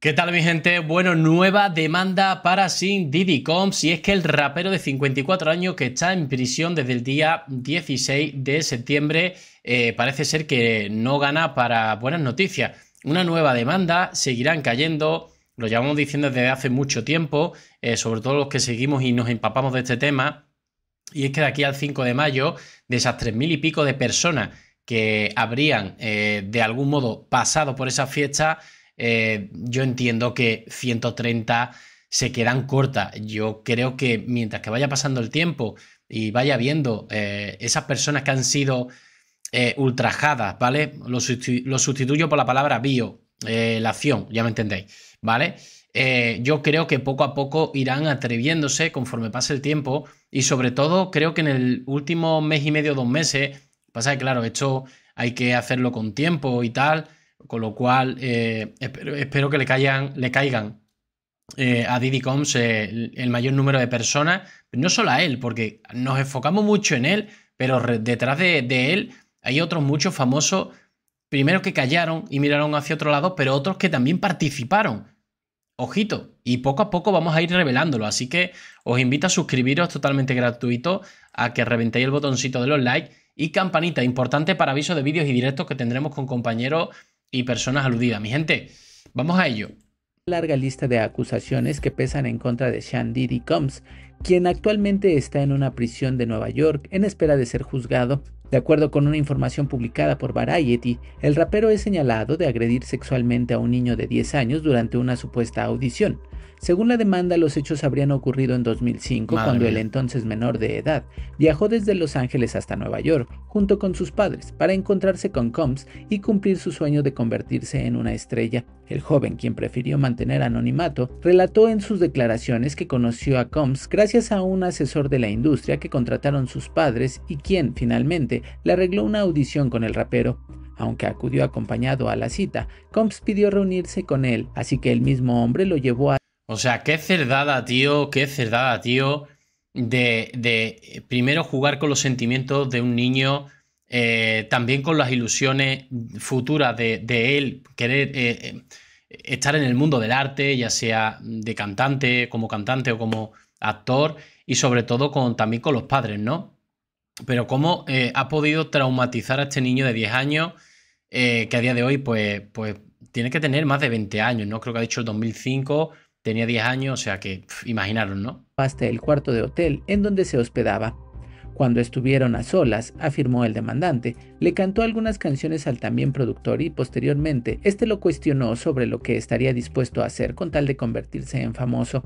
¿Qué tal mi gente? Bueno, nueva demanda para Sin Diddy Combs y es que el rapero de 54 años que está en prisión desde el día 16 de septiembre eh, parece ser que no gana para buenas noticias. Una nueva demanda, seguirán cayendo, lo llevamos diciendo desde hace mucho tiempo, eh, sobre todo los que seguimos y nos empapamos de este tema, y es que de aquí al 5 de mayo, de esas 3.000 y pico de personas que habrían eh, de algún modo pasado por esa fiesta, eh, yo entiendo que 130 se quedan cortas. Yo creo que mientras que vaya pasando el tiempo y vaya viendo eh, esas personas que han sido eh, ultrajadas, ¿vale? Lo, sustituyo por la palabra bio, la acción, ya me entendéis, ¿vale? yo creo que poco a poco irán atreviéndose conforme pase el tiempo y sobre todo creo que en el último mes y medio, dos meses, pasa que claro, esto hay que hacerlo con tiempo y tal, con lo cual, eh, espero, que le, caigan le caigan eh, a Diddy Combs eh, el, mayor número de personas, no solo a él, porque nos enfocamos mucho en él, pero detrás de, él hay otros muchos famosos, primero que callaron y miraron hacia otro lado, pero otros que también participaron. Ojito, y poco a poco vamos a ir revelándolo, así que os invito a suscribiros totalmente gratuito, a que reventéis el botoncito de los likes y campanita, importante para aviso de vídeos y directos que tendremos con compañeros y personas aludidas. Mi gente, vamos a ello. Larga lista de acusaciones que pesan en contra de Sean Diddy Combs, quien actualmente está en una prisión de Nueva York en espera de ser juzgado. De acuerdo con una información publicada por Variety, el rapero es señalado de agredir sexualmente a un niño de 10 años durante una supuesta audición. Según la demanda, los hechos habrían ocurrido en 2005 cuando el entonces menor de edad viajó desde Los Ángeles hasta Nueva York junto con sus padres para encontrarse con Combs y cumplir su sueño de convertirse en una estrella. El joven, quien prefirió mantener anonimato, relató en sus declaraciones que conoció a Combs gracias a un asesor de la industria que contrataron sus padres y quien, finalmente, le arregló una audición con el rapero. Aunque acudió acompañado a la cita, Combs pidió reunirse con él, así que el mismo hombre lo llevó a o sea, qué cerdada, tío, qué cerdada, tío, de, primero jugar con los sentimientos de un niño, eh, también con las ilusiones futuras de, él, querer eh, eh, estar en el mundo del arte, ya sea de cantante, como cantante o como actor, y sobre todo con, también con los padres, ¿no? Pero cómo ha podido traumatizar a este niño de 10 años, que a día de hoy, pues, pues tiene que tener más de 20 años, ¿no? Creo que ha dicho el 2005 Tenía 10 años, o sea que imaginaron, ¿no? Hasta el cuarto de hotel en donde se hospedaba. Cuando estuvieron a solas, afirmó el demandante, le cantó algunas canciones al también productor y posteriormente este lo cuestionó sobre lo que estaría dispuesto a hacer con tal de convertirse en famoso.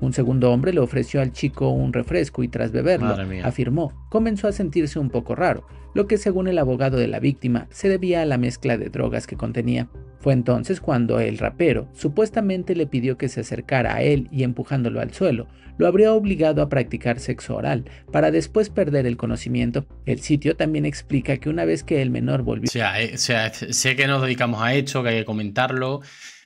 Un segundo hombre le ofreció al chico un refresco y tras beberlo, afirmó, comenzó a sentirse un poco raro, lo que según el abogado de la víctima se debía a la mezcla de drogas que contenía. Fue entonces cuando el rapero supuestamente le pidió que se acercara a él y empujándolo al suelo, lo habría obligado a practicar sexo oral para después perder el conocimiento. El sitio también explica que una vez que el menor volvió... Eh, sé que nos dedicamos a esto, que hay que comentarlo,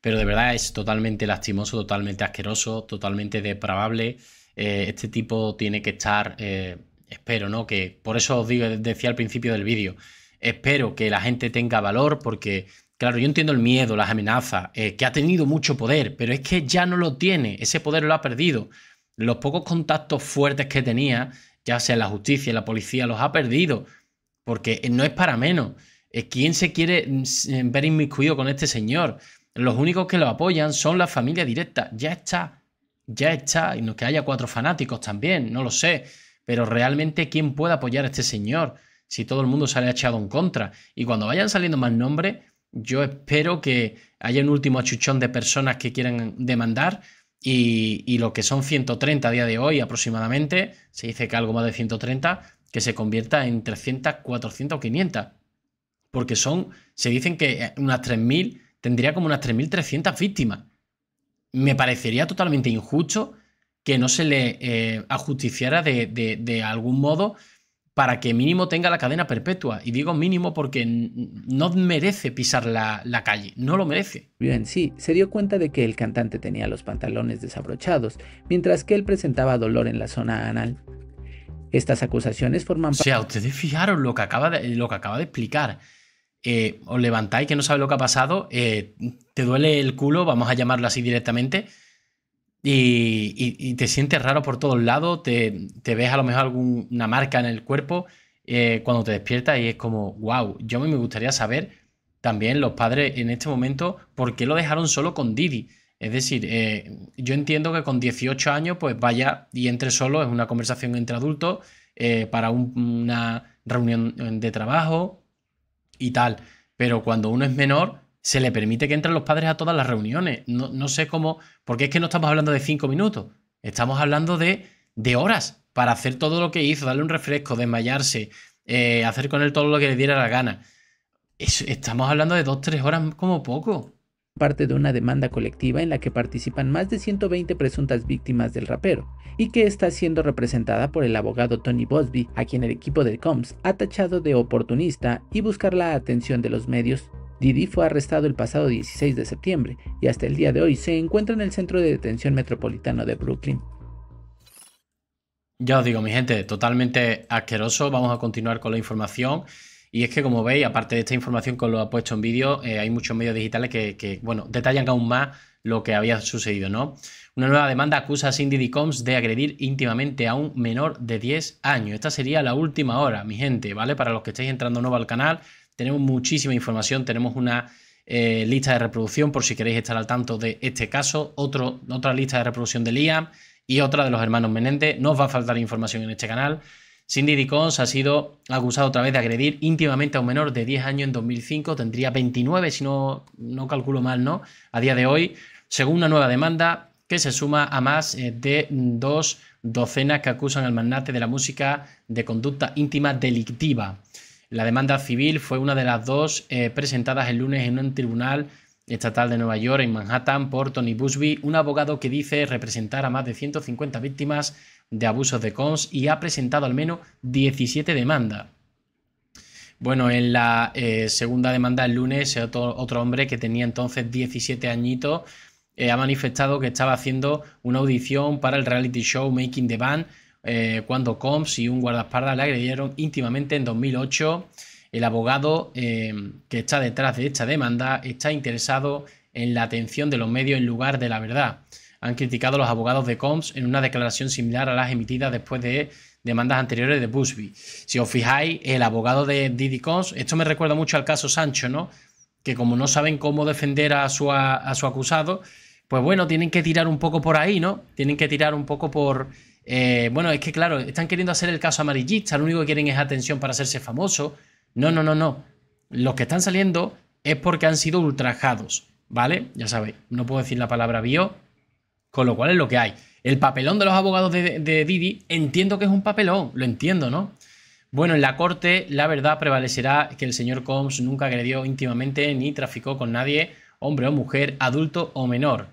pero de verdad es totalmente lastimoso, totalmente asqueroso, totalmente depravable. Eh, este tipo tiene que estar, eh, espero, ¿no? Que por eso os digo, decía al principio del vídeo, espero que la gente tenga valor porque... Claro, yo entiendo el miedo, las amenazas, eh, que ha tenido mucho poder, pero es que ya no lo tiene, ese poder lo ha perdido. Los pocos contactos fuertes que tenía, ya sea la justicia, la policía, los ha perdido, porque no es para menos. ¿Quién se quiere mm, ver inmiscuido con este señor? Los únicos que lo apoyan son la familia directa. Ya está, ya está. Y no que haya cuatro fanáticos también, no lo sé. Pero realmente, ¿quién puede apoyar a este señor si todo el mundo se ha echado en contra? Y cuando vayan saliendo más nombres, yo espero que haya un último achuchón de personas que quieran demandar. Y, lo que son 130 a día de hoy aproximadamente, se dice que algo más de 130, que se convierta en 300, 400 o 500. Porque son, se dicen que unas 3.000 tendría como unas 3.300 víctimas. Me parecería totalmente injusto que no se le eh, ajusticiara de, algún modo para que mínimo tenga la cadena perpetua. Y digo mínimo porque no merece pisar la, calle, no lo merece. Bien, sí, se dio cuenta de que el cantante tenía los pantalones desabrochados, mientras que él presentaba dolor en la zona anal. Estas acusaciones forman parte... O sea, ustedes fijaron lo que acaba de, lo que acaba de explicar eh, os levantáis, que no sabe lo que ha pasado, eh, te duele el culo, vamos a llamarlo así directamente, y, te sientes raro por todos lados, te, ves a lo mejor alguna marca en el cuerpo eh, cuando te despiertas y es como, wow, yo me gustaría saber también los padres en este momento por qué lo dejaron solo con Didi. Es decir, yo entiendo que con 18 años pues vaya y entre solo, es una conversación entre adultos para una reunión de trabajo, y tal. Pero cuando uno es menor, se le permite que entren los padres a todas las reuniones. No, sé cómo, porque es que no estamos hablando de cinco minutos, estamos hablando de, de horas para hacer todo lo que hizo, darle un refresco, desmayarse, eh, hacer con él todo lo que le diera la gana. estamos hablando de dos, tres horas como poco parte de una demanda colectiva en la que participan más de 120 presuntas víctimas del rapero, y que está siendo representada por el abogado Tony Bosby, a quien el equipo de Combs ha tachado de oportunista y buscar la atención de los medios. Didi fue arrestado el pasado 16 de septiembre y hasta el día de hoy se encuentra en el Centro de Detención Metropolitano de Brooklyn. Ya os digo, mi gente, totalmente asqueroso. Vamos a continuar con la información. Y es que, como veis, aparte de esta información que os lo ha puesto en vídeo, eh, hay muchos medios digitales que, bueno, detallan aún más lo que había sucedido, ¿no? Una nueva demanda acusa a Cindy Dicombs de agredir íntimamente a un menor de 10 años. Esta sería la última hora, mi gente, ¿vale? Para los que estáis entrando nuevo al canal, tenemos muchísima información, tenemos una eh, lista de reproducción por si queréis estar al tanto de este caso, otra lista de reproducción de Liam y otra de los hermanos Menéndez. No os va a faltar información en este canal. Cindy Dicons ha sido acusado otra vez de agredir íntimamente a un menor de 10 años en 2005, tendría 29 si no, no calculo mal, ¿no? A día de hoy, según una nueva demanda que se suma a más eh, de dos docenas que acusan al magnate de la música de conducta íntima delictiva. La demanda civil fue una de las dos eh, presentadas el lunes en un tribunal estatal de Nueva York, en Manhattan, por Tony Busby, un abogado que dice representar a más de 150 víctimas de abusos de cons y ha presentado al menos 17 demandas. Bueno, en la eh, segunda demanda el lunes, eh, otro, hombre que tenía entonces 17 añitos eh, ha manifestado que estaba haciendo una audición para el reality show Making the Band cuando Combs y un guardaespaldas le agredieron íntimamente en 2008. El abogado que está detrás de esta demanda está interesado en la atención de los medios en lugar de la verdad han criticado los abogados de Combs en una declaración similar a las emitidas después de demandas anteriores de Busby. Si os fijáis, el abogado de Didi Combs, esto me recuerda mucho al caso Sancho, ¿no? Que como no saben cómo defender a su, a, su acusado, pues bueno, tienen que tirar un poco por ahí, ¿no? Tienen que tirar un poco por... Eh, bueno, es que claro, están queriendo hacer el caso amarillista, lo único que quieren es atención para hacerse famoso. No, no, no, no. Los que están saliendo es porque han sido ultrajados, ¿vale? Ya sabéis, no puedo decir la palabra bio, con lo cual es lo que hay. El papelón de los abogados de, de Didi, entiendo que es un papelón, lo entiendo, ¿no? Bueno, en la corte la verdad prevalecerá que el señor Combs nunca agredió íntimamente ni traficó con nadie, hombre o mujer, adulto o menor.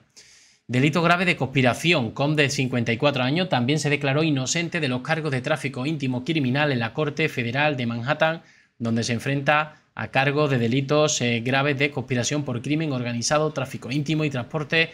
Delito grave de conspiración. Combs de 54 años también se declaró inocente de los cargos de tráfico íntimo criminal en la Corte Federal de Manhattan, donde se enfrenta a cargos de delitos eh, graves de conspiración por crimen organizado, tráfico íntimo y transporte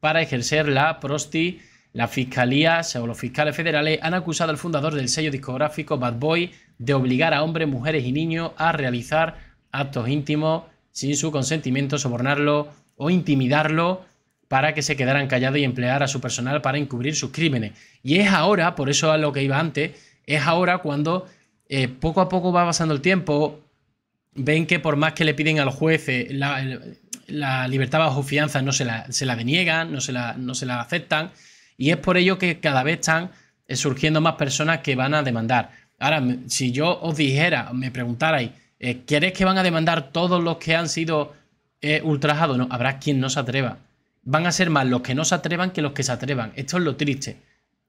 para ejercer la Prosti, la fiscalía o los fiscales federales han acusado al fundador del sello discográfico Bad Boy de obligar a hombres, mujeres y niños a realizar actos íntimos sin su consentimiento, sobornarlo o intimidarlo para que se quedaran callados y emplear a su personal para encubrir sus crímenes. Y es ahora, por eso a lo que iba antes, es ahora cuando eh, poco a poco va pasando el tiempo, ven que por más que le piden al los jueces la, libertad bajo fianza, no se la, se la deniegan, no se la, no se aceptan. Y es por ello que cada vez están eh, surgiendo más personas que van a demandar. Ahora, si yo os dijera, me preguntarais, eh, ¿queréis que van a demandar todos los que han sido eh, ultrajados? No, habrá quien no se atreva. Van a ser más los que no se atrevan que los que se atrevan. Esto es lo triste.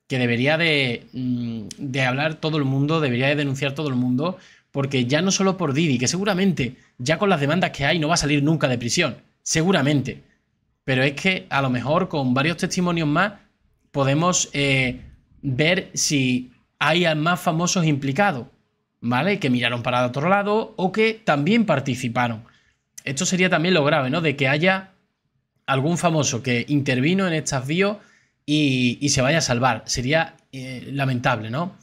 Que debería de, mm, de hablar todo el mundo, debería de denunciar todo el mundo, porque ya no solo por Didi, que seguramente ya con las demandas que hay no va a salir nunca de prisión, seguramente. Pero es que a lo mejor con varios testimonios más podemos eh, ver si hay más famosos implicados, ¿vale? Que miraron para otro lado o que también participaron. Esto sería también lo grave, ¿no? De que haya algún famoso que intervino en estas vías y, se vaya a salvar. Sería eh, lamentable, ¿no?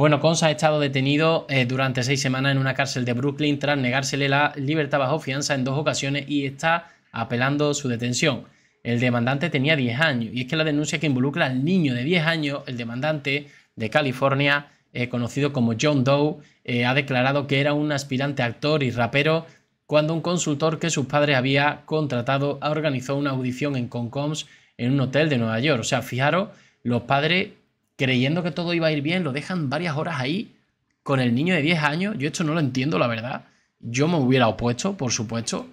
Bueno, Cons ha estado detenido eh, durante seis semanas en una cárcel de Brooklyn tras negársele la libertad bajo fianza en dos ocasiones y está apelando su detención. El demandante tenía 10 años y es que la denuncia que involucra al niño de 10 años, el demandante de California, eh, conocido como John Doe, eh, ha declarado que era un aspirante actor y rapero cuando un consultor que sus padres había contratado organizó una audición en Concoms en un hotel de Nueva York. O sea, fijaros, los padres creyendo que todo iba a ir bien, lo dejan varias horas ahí con el niño de 10 años. Yo esto no lo entiendo, la verdad. Yo me hubiera opuesto, por supuesto.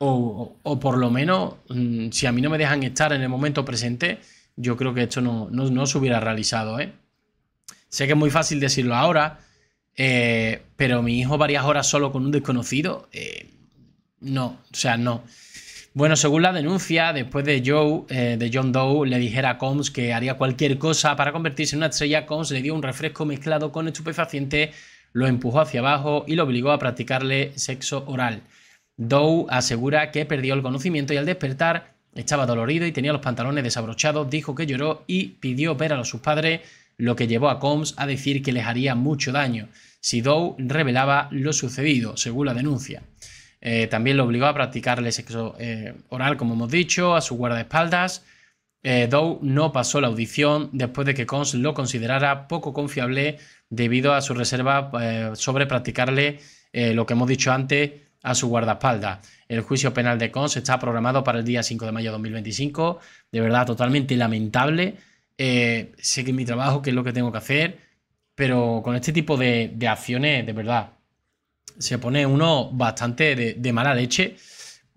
O, o por lo menos, mm, si a mí no me dejan estar en el momento presente, yo creo que esto no, no, se hubiera realizado. ¿eh? Sé que es muy fácil decirlo ahora, eh, pero mi hijo varias horas solo con un desconocido, eh, no, o sea, no. Bueno, según la denuncia, después de Joe, eh, de John Doe, le dijera a Combs que haría cualquier cosa para convertirse en una estrella, Combs le dio un refresco mezclado con estupefaciente, lo empujó hacia abajo y lo obligó a practicarle sexo oral. Doe asegura que perdió el conocimiento y al despertar estaba dolorido y tenía los pantalones desabrochados, dijo que lloró y pidió ver a sus padres, lo que llevó a Combs a decir que les haría mucho daño si Doe revelaba lo sucedido, según la denuncia. Eh, también lo obligó a practicarle sexo eh, oral, como hemos dicho, a su guardaespaldas. Eh, Dow no pasó la audición después de que Cons lo considerara poco confiable debido a su reserva sobre practicarle lo que hemos dicho antes a su guardaespaldas. El juicio penal de Cons está programado para el día 5 de mayo de 2025. De verdad, totalmente lamentable. sé que es mi trabajo, que es lo que tengo que hacer, pero con este tipo de acciones, de verdad, se pone uno bastante de, mala leche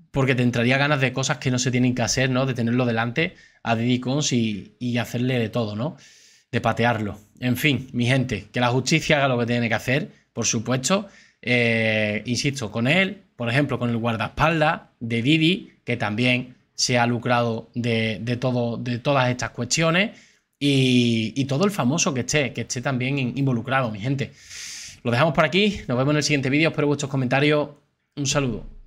porque te entraría ganas de cosas que no se tienen que hacer, ¿no? De tenerlo delante a Diddy Cons y, hacerle de todo, ¿no? De patearlo. En fin, mi gente, que la justicia haga lo que tiene que hacer, por supuesto. Eh, insisto, con él, por ejemplo, con el guardaespaldas de Didi, que también se ha lucrado de, todo, de todas estas cuestiones, y, y, todo el famoso que esté, que esté también involucrado, mi gente. Lo dejamos por aquí, nos vemos en el siguiente vídeo, espero vuestros comentarios, un saludo.